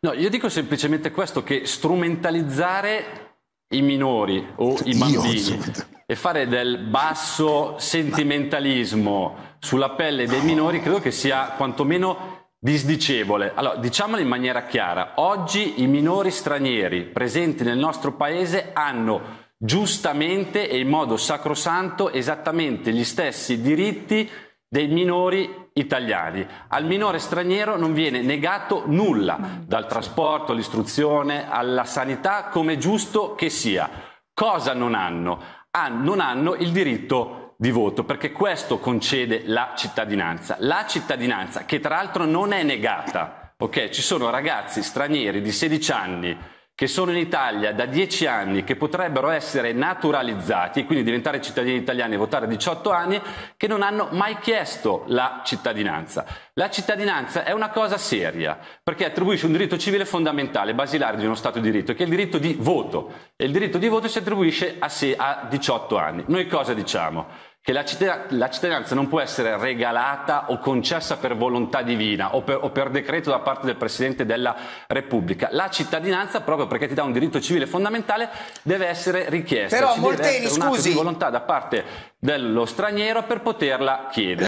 No, io dico semplicemente questo, che strumentalizzare i minori o i bambini e fare del basso sentimentalismo sulla pelle dei minori credo che sia quantomeno disdicevole. Allora, diciamolo in maniera chiara, oggi i minori stranieri presenti nel nostro paese hanno giustamente e in modo sacrosanto esattamente gli stessi diritti dei minori italiani. Al minore straniero non viene negato nulla, dal trasporto all'istruzione alla sanità, come giusto che sia. Cosa non hanno? Ah, non hanno il diritto di voto perché questo concede la cittadinanza. La cittadinanza che tra l'altro non è negata. Ok, ci sono ragazzi stranieri di 16 anni che sono in Italia da 10 anni, che potrebbero essere naturalizzati, quindi diventare cittadini italiani e votare a 18 anni, che non hanno mai chiesto la cittadinanza. La cittadinanza è una cosa seria, perché attribuisce un diritto civile fondamentale, basilare di uno Stato di diritto, che è il diritto di voto. E il diritto di voto si attribuisce a, a 18 anni. Noi cosa diciamo? che la, cittadinanza non può essere regalata o concessa per volontà divina o per, o per, decreto da parte del Presidente della Repubblica. La cittadinanza, proprio perché ti dà un diritto civile fondamentale, deve essere richiesta. Però Ci Molteni, deve essere scusi. un atto di volontà da parte dello straniero per poterla chiedere.